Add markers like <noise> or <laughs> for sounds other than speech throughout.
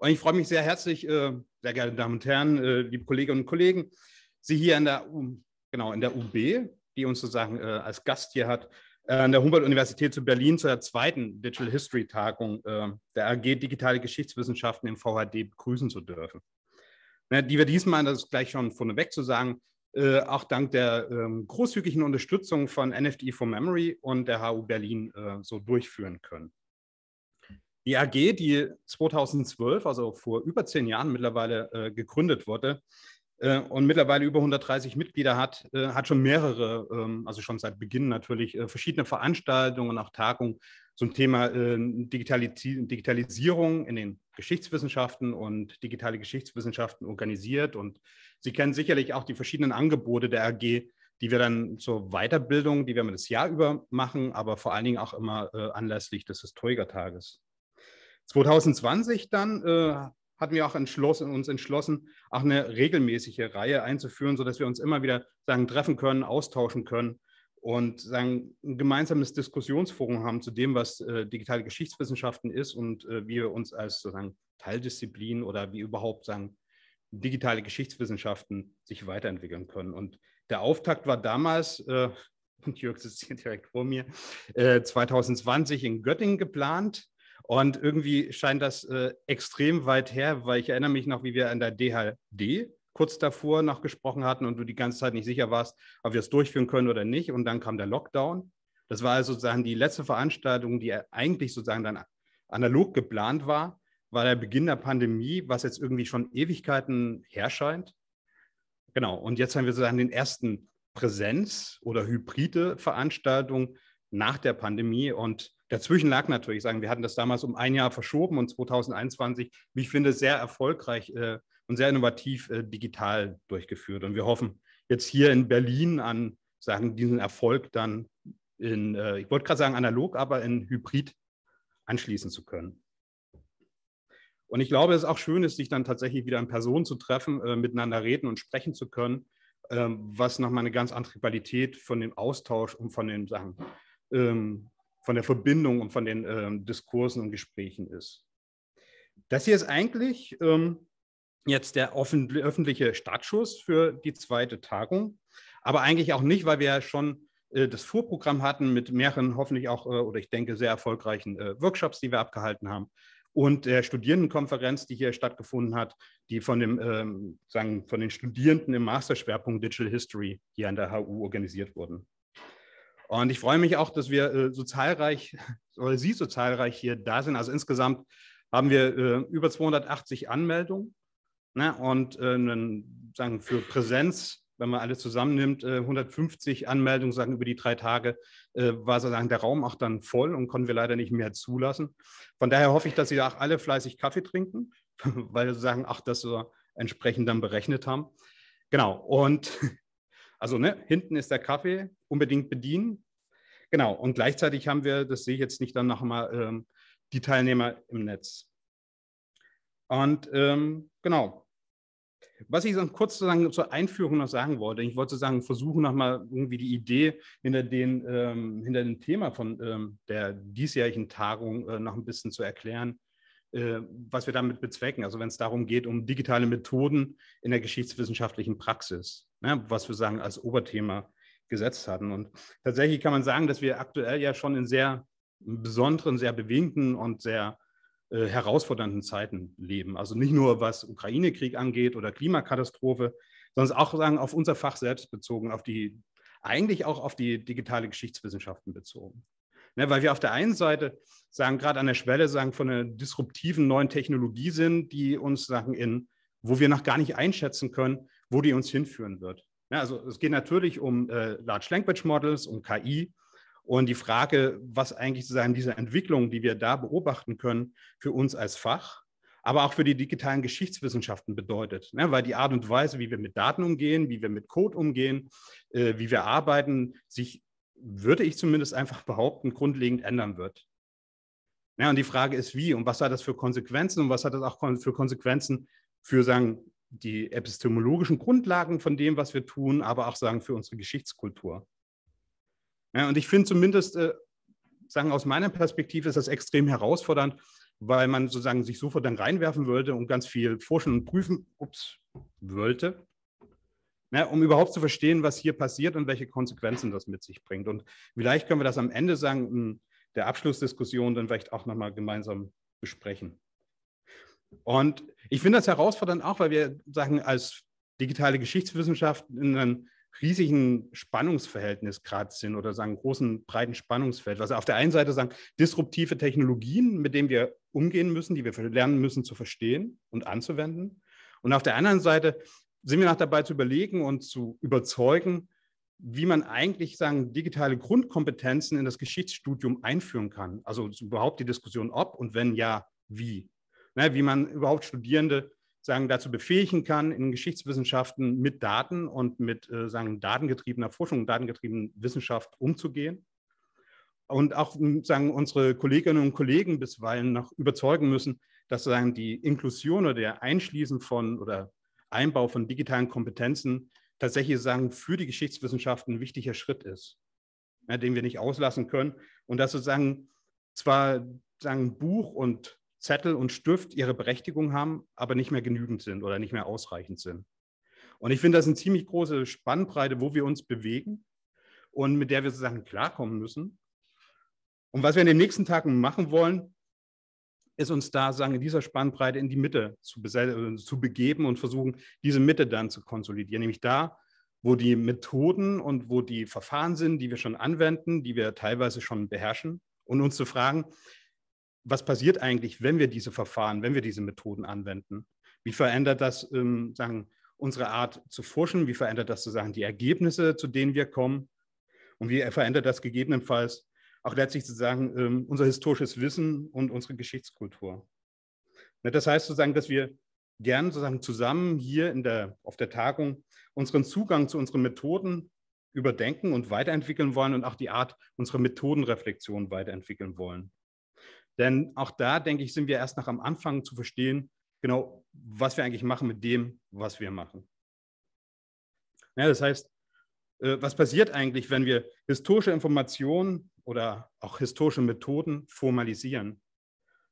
Und ich freue mich sehr herzlich, äh, sehr geehrte Damen und Herren, äh, liebe Kolleginnen und Kollegen, Sie hier in der, genau, in der UB, die uns sozusagen äh, als Gast hier hat, an der Humboldt-Universität zu Berlin zur zweiten Digital History-Tagung der AG Digitale Geschichtswissenschaften im VHD begrüßen zu dürfen. die wir diesmal, das ist gleich schon vorneweg zu sagen, auch dank der ähm, großzügigen Unterstützung von NFT e for Memory und der HU Berlin so durchführen können. Die AG, die 2012, also vor über zehn Jahren mittlerweile äh, gegründet wurde äh, und mittlerweile über 130 Mitglieder hat, äh, hat schon mehrere, ähm, also schon seit Beginn natürlich, äh, verschiedene Veranstaltungen und auch Tagungen zum Thema äh, Digitalis Digitalisierung in den Geschichtswissenschaften und digitale Geschichtswissenschaften organisiert. Und Sie kennen sicherlich auch die verschiedenen Angebote der AG, die wir dann zur Weiterbildung, die wir das Jahr über machen, aber vor allen Dingen auch immer äh, anlässlich des Historikertages. 2020 dann äh, hatten wir auch entschlossen, uns entschlossen, auch eine regelmäßige Reihe einzuführen, sodass wir uns immer wieder sagen, treffen können, austauschen können und sagen, ein gemeinsames Diskussionsforum haben zu dem, was äh, digitale Geschichtswissenschaften ist und äh, wie wir uns als sozusagen Teildisziplin oder wie überhaupt sagen, digitale Geschichtswissenschaften sich weiterentwickeln können. Und der Auftakt war damals, äh, und <laughs> Jörg sitzt hier direkt vor mir, 2020 äh, in Göttingen geplant. Und irgendwie scheint das äh, extrem weit her, weil ich erinnere mich noch, wie wir an der DHD kurz davor noch gesprochen hatten und du die ganze Zeit nicht sicher warst, ob wir es durchführen können oder nicht. Und dann kam der Lockdown. Das war also sozusagen die letzte Veranstaltung, die eigentlich sozusagen dann analog geplant war, war der Beginn der Pandemie, was jetzt irgendwie schon Ewigkeiten herscheint. Genau. Und jetzt haben wir sozusagen den ersten Präsenz- oder hybride Veranstaltung nach der Pandemie. Und dazwischen lag natürlich, sagen wir hatten das damals um ein Jahr verschoben und 2021, wie ich finde, sehr erfolgreich äh, und sehr innovativ äh, digital durchgeführt. Und wir hoffen jetzt hier in Berlin an, sagen, diesen Erfolg dann in, äh, ich wollte gerade sagen analog, aber in Hybrid anschließen zu können. Und ich glaube, es ist auch schön, ist, sich dann tatsächlich wieder in Person zu treffen, äh, miteinander reden und sprechen zu können, äh, was nochmal eine ganz andere Qualität von dem Austausch und von den Sachen ähm, von der Verbindung und von den ähm, Diskursen und Gesprächen ist. Das hier ist eigentlich ähm, jetzt der offen, öffentliche Startschuss für die zweite Tagung, aber eigentlich auch nicht, weil wir ja schon äh, das Vorprogramm hatten mit mehreren hoffentlich auch äh, oder ich denke sehr erfolgreichen äh, Workshops, die wir abgehalten haben und der Studierendenkonferenz, die hier stattgefunden hat, die von, dem, ähm, sagen, von den Studierenden im Masterschwerpunkt Digital History hier an der HU organisiert wurden. Und ich freue mich auch, dass wir äh, so zahlreich <laughs> oder Sie so zahlreich hier da sind. Also insgesamt haben wir äh, über 280 Anmeldungen ne? und äh, sagen für Präsenz, wenn man alles zusammennimmt, 150 Anmeldungen sagen über die drei Tage war sozusagen der Raum auch dann voll und konnten wir leider nicht mehr zulassen. Von daher hoffe ich, dass Sie auch alle fleißig Kaffee trinken, <laughs> weil Sie sagen, ach, das so entsprechend dann berechnet haben. Genau, und <laughs> Also ne, hinten ist der Kaffee, unbedingt bedienen. Genau, und gleichzeitig haben wir, das sehe ich jetzt nicht dann nochmal, ähm, die Teilnehmer im Netz. Und ähm, genau. Was ich dann kurz sozusagen zur Einführung noch sagen wollte, ich wollte sozusagen versuchen, nochmal irgendwie die Idee hinter, den, ähm, hinter dem Thema von ähm, der diesjährigen Tagung äh, noch ein bisschen zu erklären. Äh, was wir damit bezwecken. Also wenn es darum geht, um digitale Methoden in der geschichtswissenschaftlichen Praxis, ne, was wir sagen als Oberthema gesetzt hatten. Und tatsächlich kann man sagen, dass wir aktuell ja schon in sehr besonderen, sehr bewegten und sehr äh, herausfordernden Zeiten leben. Also nicht nur was Ukraine-Krieg angeht oder Klimakatastrophe, sondern auch sagen auf unser Fach selbst bezogen, auf die eigentlich auch auf die digitale Geschichtswissenschaften bezogen. Ne, weil wir auf der einen Seite sagen, gerade an der Schwelle sagen, von einer disruptiven neuen Technologie sind, die uns sagen, in, wo wir noch gar nicht einschätzen können, wo die uns hinführen wird. Ne, also es geht natürlich um äh, Large Language Models, um KI und die Frage, was eigentlich sozusagen diese Entwicklung, die wir da beobachten können, für uns als Fach, aber auch für die digitalen Geschichtswissenschaften bedeutet. Ne? Weil die Art und Weise, wie wir mit Daten umgehen, wie wir mit Code umgehen, äh, wie wir arbeiten, sich würde ich zumindest einfach behaupten, grundlegend ändern wird. Ja, und die Frage ist, wie und was hat das für Konsequenzen und was hat das auch für Konsequenzen für, sagen, die epistemologischen Grundlagen von dem, was wir tun, aber auch, sagen, für unsere Geschichtskultur. Ja, und ich finde zumindest, äh, sagen, aus meiner Perspektive ist das extrem herausfordernd, weil man sozusagen sich sofort dann reinwerfen wollte und ganz viel forschen und prüfen ups, wollte ja, ne, um überhaupt zu verstehen, was hier passiert und welche Konsequenzen das mit sich bringt. Und vielleicht können wir das am Ende sagen, der Abschlussdiskussion dann vielleicht auch nochmal gemeinsam besprechen. Und ich finde das herausfordernd auch, weil wir sagen, als digitale Geschichtswissenschaft in einem riesigen Spannungsverhältnis gerade sind oder sagen großen breiten Spannungsfeld. Also auf der einen Seite sagen disruptive Technologien, mit denen wir umgehen müssen, die wir lernen müssen zu verstehen und anzuwenden. Und auf der anderen Seite sind wir noch dabei zu überlegen und zu überzeugen, wie man eigentlich sagen, digitale Grundkompetenzen in das Geschichtsstudium einführen kann. Also überhaupt die Diskussion, ob und wenn ja, wie. Ne, wie man überhaupt Studierende sagen, dazu befähigen kann, in Geschichtswissenschaften mit Daten und mit äh, sagen, datengetriebener Forschung, datengetriebener Wissenschaft umzugehen. Und auch sagen, unsere Kolleginnen und Kollegen bisweilen noch überzeugen müssen, dass sagen, die Inklusion oder der Einschließen von oder Einbau von digitalen Kompetenzen tatsächlich sagen, für die Geschichtswissenschaften ein wichtiger Schritt ist, ja, den wir nicht auslassen können. Und dass sozusagen zwar sagen Buch und Zettel und Stift ihre Berechtigung haben, aber nicht mehr genügend sind oder nicht mehr ausreichend sind. Und ich finde, das ist eine ziemlich große Spannbreite, wo wir uns bewegen und mit der wir sozusagen klarkommen müssen. Und was wir in den nächsten Tagen machen wollen, ist uns da sagen in dieser Spannbreite in die Mitte zu, äh, zu begeben und versuchen, diese Mitte dann zu konsolidieren, nämlich da, wo die Methoden und wo die Verfahren sind, die wir schon anwenden, die wir teilweise schon beherrschen und uns zu fragen, was passiert eigentlich, wenn wir diese Verfahren, wenn wir diese Methoden anwenden? Wie verändert das ähm, sagen, unsere Art zu forschen? Wie verändert das sozusagen die Ergebnisse, zu denen wir kommen? Und wie verändert das gegebenenfalls auch letztlich sozusagen ähm, unser historisches Wissen und unsere Geschichtskultur. Ne, das heißt sozusagen, dass wir gern sozusagen zusammen hier in der, auf der Tagung unseren Zugang zu unseren Methoden überdenken und weiterentwickeln wollen und auch die Art unserer Methodenreflexion weiterentwickeln wollen. Denn auch da, denke ich, sind wir erst noch am Anfang zu verstehen, genau, was wir eigentlich machen mit dem, was wir machen. Ja, das heißt, äh, was passiert eigentlich, wenn wir historische Informationen oder auch historische Methoden formalisieren?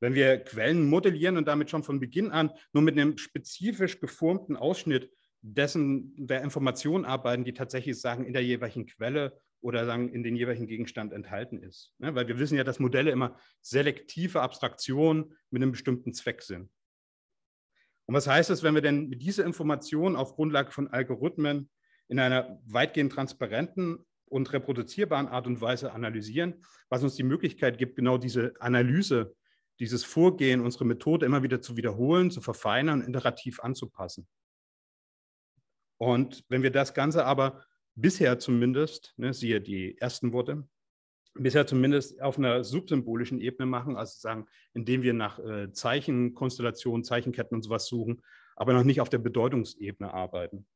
Wenn wir Quellen modellieren und damit schon von Beginn an nur mit einem spezifisch geformten Ausschnitt dessen der Informationen arbeiten, die tatsächlich sagen, in der jeweiligen Quelle oder sagen, in den jeweiligen Gegenstand enthalten ist. Ja, ne? weil wir wissen ja, dass Modelle immer selektive Abstraktionen mit einem bestimmten Zweck sind. Und was heißt es, wenn wir denn diese Informationen auf Grundlage von Algorithmen in einer weitgehend transparenten und reproduzierbaren Art und Weise analysieren, was uns die Möglichkeit gibt, genau diese Analyse, dieses Vorgehen, unsere Methode immer wieder zu wiederholen, zu verfeinern, iterativ anzupassen. Und wenn wir das Ganze aber bisher zumindest, ne, siehe die ersten Worte, bisher zumindest auf einer subsymbolischen Ebene machen, also sagen, indem wir nach äh, Zeichenkonstellationen, Zeichenketten und sowas suchen, aber noch nicht auf der Bedeutungsebene arbeiten.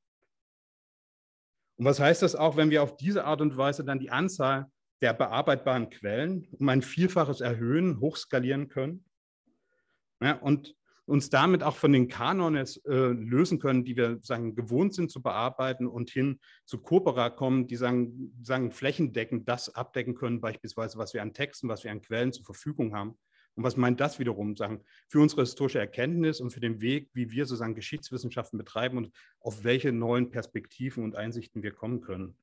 Und was heißt das auch, wenn wir auf diese Art und Weise dann die Anzahl der bearbeitbaren Quellen um ein Vielfaches erhöhen, hochskalieren können? Ja, und uns damit auch von den Kanonen äh, lösen können, die wir sagen, gewohnt sind zu bearbeiten und hin zu Corpora kommen, die sagen, sagen flächendeckend das abdecken können, beispielsweise was wir an Texten, was wir an Quellen zur Verfügung haben, und was meint das wiederum sagen, für unsere historische Erkenntnis und für den Weg, wie wir sozusagen Geschichtswissenschaften betreiben und auf welche neuen Perspektiven und Einsichten wir kommen können?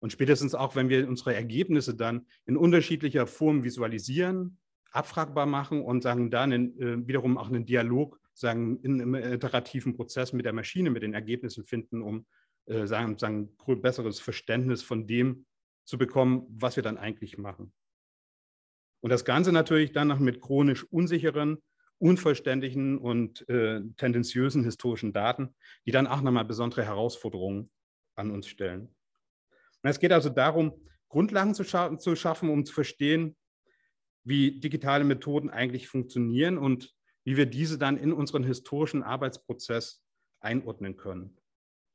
Und spätestens auch, wenn wir unsere Ergebnisse dann in unterschiedlicher Form visualisieren, abfragbar machen und sagen dann in, äh, wiederum auch einen Dialog, sagen in einem iterativen Prozess mit der Maschine, mit den Ergebnissen finden, um äh, sagen, sagen besseres Verständnis von dem zu bekommen, was wir dann eigentlich machen. Und das Ganze natürlich dann noch mit chronisch unsicheren, unvollständigen und äh, tendenziösen historischen Daten, die dann auch nochmal besondere Herausforderungen an uns stellen. Und es geht also darum, Grundlagen zu, scha zu schaffen, um zu verstehen, wie digitale Methoden eigentlich funktionieren und wie wir diese dann in unseren historischen Arbeitsprozess einordnen können.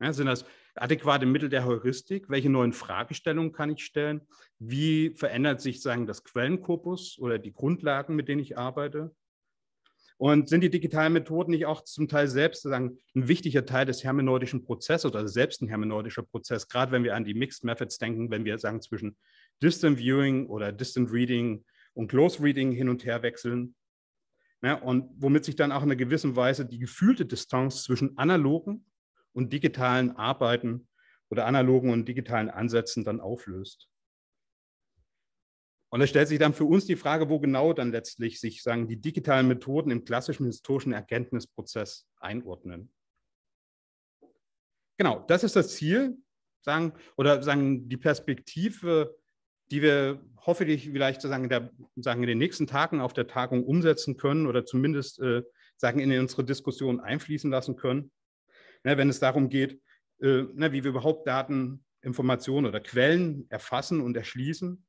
Ja, sind das adäquate Mittel der Heuristik? Welche neuen Fragestellungen kann ich stellen? Wie verändert sich sagen, das Quellenkorpus oder die Grundlagen, mit denen ich arbeite? Und sind die digitalen Methoden nicht auch zum Teil selbst sagen, ein wichtiger Teil des hermeneutischen Prozesses oder also selbst ein hermeneutischer Prozess, gerade wenn wir an die Mixed Methods denken, wenn wir sagen zwischen Distant Viewing oder Distant Reading und Close Reading hin und her wechseln? Ja, und womit sich dann auch in einer gewissen Weise die gefühlte Distanz zwischen analogen und digitalen Arbeiten oder analogen und digitalen Ansätzen dann auflöst. Und es stellt sich dann für uns die Frage, wo genau dann letztlich sich sagen, die digitalen Methoden im klassischen historischen Erkenntnisprozess einordnen. Genau, das ist das Ziel, sagen, oder sagen die Perspektive, die wir hoffentlich vielleicht sozusagen, der, sagen in den nächsten Tagen auf der Tagung umsetzen können oder zumindest äh, sagen in unsere Diskussion einfließen lassen können ne, wenn es darum geht, äh, ne, wie wir überhaupt Daten, Informationen oder Quellen erfassen und erschließen,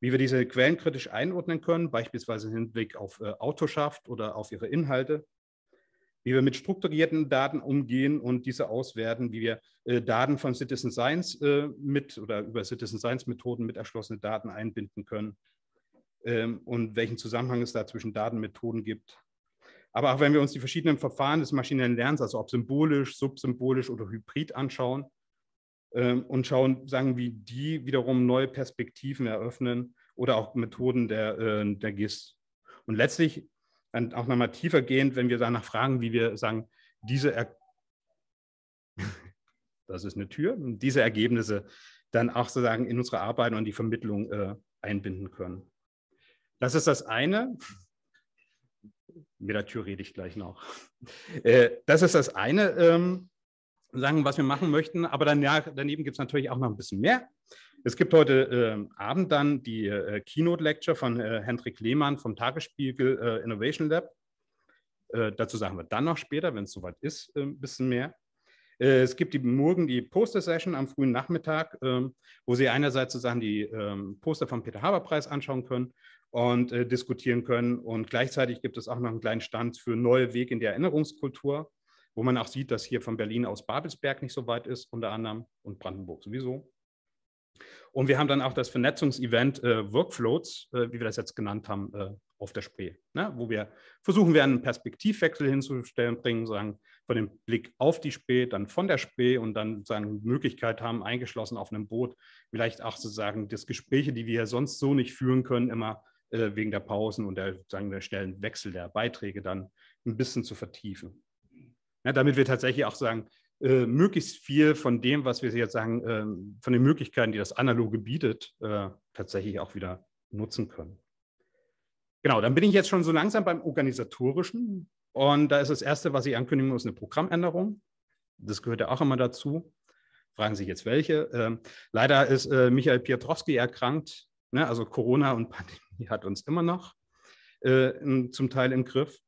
wie wir diese Quellen kritisch einordnen können, beispielsweise im Hinblick auf äh, Autorschaft oder auf ihre Inhalte, wie wir mit strukturierten Daten umgehen und diese auswerten, wie wir äh, Daten von Citizen Science äh, mit oder über Citizen Science Methoden mit erschlossene Daten einbinden können ähm, und welchen Zusammenhang es da zwischen Datenmethoden gibt aber auch wenn wir uns die verschiedenen Verfahren des maschinellen Lernens, also ob symbolisch, subsymbolisch oder hybrid anschauen ähm, und schauen, sagen, wie die wiederum neue Perspektiven eröffnen oder auch Methoden der, äh, der GIS. Und letztlich dann auch nochmal tiefer gehend, wenn wir danach fragen, wie wir sagen, diese, er <laughs> das ist eine Tür, diese Ergebnisse dann auch sozusagen in unsere Arbeiten und die Vermittlung äh, einbinden können. Das ist das eine. Mit der Tür rede ich gleich noch. Äh, das ist das eine, ähm, sagen, was wir machen möchten. Aber danach, daneben gibt es natürlich auch noch ein bisschen mehr. Es gibt heute ähm, Abend dann die äh, Keynote Lecture von äh, Hendrik Lehmann vom Tagesspiegel Innovation Lab. dazu sagen wir dann noch später, wenn es soweit ist, ein bisschen mehr. Äh, es gibt die, morgen die Poster-Session am frühen Nachmittag, ähm, wo Sie einerseits sozusagen die ähm, Poster vom Peter-Haber-Preis anschauen können und äh, diskutieren können. Und gleichzeitig gibt es auch noch einen kleinen Stand für Neue Wege in der Erinnerungskultur, wo man auch sieht, dass hier von Berlin aus Babelsberg nicht so weit ist, unter anderem und Brandenburg sowieso. Und wir haben dann auch das Vernetzungsevent äh, Workflows, äh, wie wir das jetzt genannt haben, äh, auf der Spree, ne? wo wir versuchen werden, einen Perspektivwechsel hinzustellen, bringen, sagen, von dem Blick auf die Spee, dann von der Spee und dann sagen Möglichkeit haben, eingeschlossen auf einem Boot, vielleicht auch sozusagen das Gespräche, die wir ja sonst so nicht führen können, immer äh, wegen der Pausen und der, sagen wir, schnellen Wechsel der Beiträge dann ein bisschen zu vertiefen. Ja, damit wir tatsächlich auch sagen, äh, möglichst viel von dem, was wir jetzt sagen, äh, von den Möglichkeiten, die das Analoge bietet, äh, tatsächlich auch wieder nutzen können. Genau, dann bin ich jetzt schon so langsam beim Organisatorischen. Und da ist das Erste, was ich ankündigen muss, eine Programmänderung. Das gehört ja auch immer dazu. Fragen sich jetzt welche. Ähm, leider ist äh, Michael Piotrowski erkrankt. Ne? Also Corona und <laughs> Pandemie hat uns immer noch äh, in, zum Teil im Griff.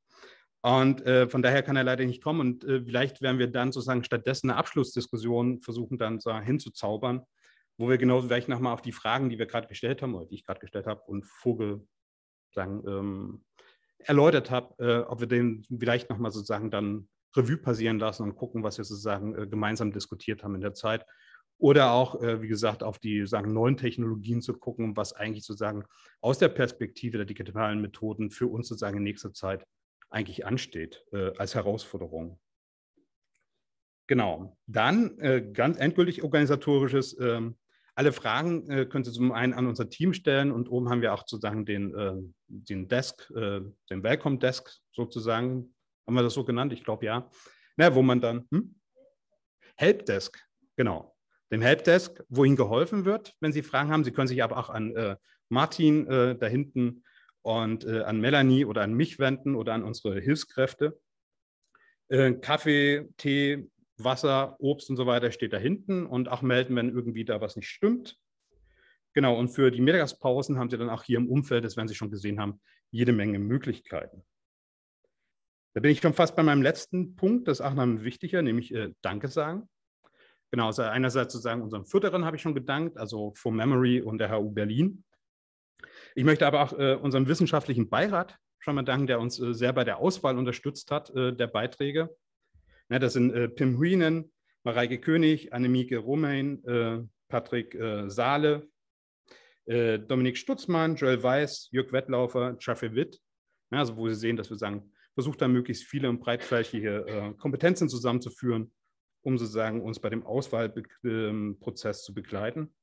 Und äh, von daher kann er leider nicht kommen. Und äh, vielleicht werden wir dann sozusagen stattdessen eine Abschlussdiskussion versuchen, dann so hinzuzaubern, wo wir genau vielleicht nochmal auf die Fragen, die wir gerade gestellt haben oder die ich gerade gestellt habe und Vogel sagen, ähm, erläutert habe, äh, ob wir den vielleicht nochmal sozusagen dann Revue passieren lassen und gucken, was wir sozusagen äh, gemeinsam diskutiert haben in der Zeit. Oder auch, äh, wie gesagt, auf die sagen, neuen Technologien zu gucken, was eigentlich sozusagen aus der Perspektive der digitalen Methoden für uns sozusagen in nächster Zeit eigentlich ansteht äh, als Herausforderung. Genau. Dann äh, ganz endgültig organisatorisches ähm, alle Fragen äh, könnt ihr zum einen an unser Team stellen und oben haben wir auch sozusagen den, äh, den Desk, äh, den Welcome Desk sozusagen. Haben wir das so genannt? Ich glaube ja. Na, wo man dann hm? Desk, genau. Dem Helpdesk, wo Ihnen geholfen wird, wenn Sie Fragen haben. Sie können sich aber auch an äh, Martin äh, da hinten und äh, an Melanie oder an mich wenden oder an unsere Hilfskräfte. Kaffee, Tee, Wasser, Obst und so weiter steht da hinten und auch melden, wenn irgendwie da was nicht stimmt. Genau, und für die Mittagspausen haben Sie dann auch hier im Umfeld, das werden Sie schon gesehen haben, jede Menge Möglichkeiten. Da bin ich schon fast bei meinem letzten Punkt, das ist auch noch ein wichtiger, nämlich äh, Danke sagen. Genau, also einerseits sozusagen unserem Fütterern habe ich schon gedankt, also For Memory und der HU Berlin. Ich möchte aber auch äh, unserem wissenschaftlichen Beirat schon mal danken, der uns äh, sehr bei der Auswahl unterstützt hat, äh, der Beiträge. Ja, das sind äh, Pim Huinen, Mareike König, Annemieke Romain, äh, Patrick äh, Saale, äh, Dominik Stutzmann, Joel Weiß, Jörg Wettlaufer, Jeffrey Witt. Ja, also wo Sie sehen, dass wir sagen, versucht da möglichst viele und breitflächige äh, Kompetenzen zusammenzuführen, um sozusagen uns bei dem Auswahlprozess ähm, zu begleiten.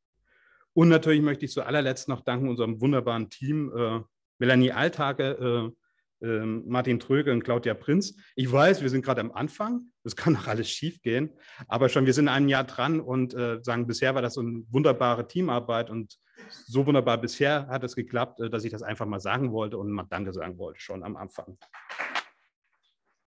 Und natürlich möchte ich zu allerletzt noch danken unserem wunderbaren Team, äh, Melanie Alltage, ähm, Martin Tröge und Claudia Prinz. Ich weiß, wir sind gerade am Anfang, das kann noch alles schief gehen, aber schon, wir sind ein Jahr dran und äh, sagen, bisher war das so eine wunderbare Teamarbeit und so wunderbar bisher hat es geklappt, äh, dass ich das einfach mal sagen wollte und mal Danke sagen wollte schon am Anfang.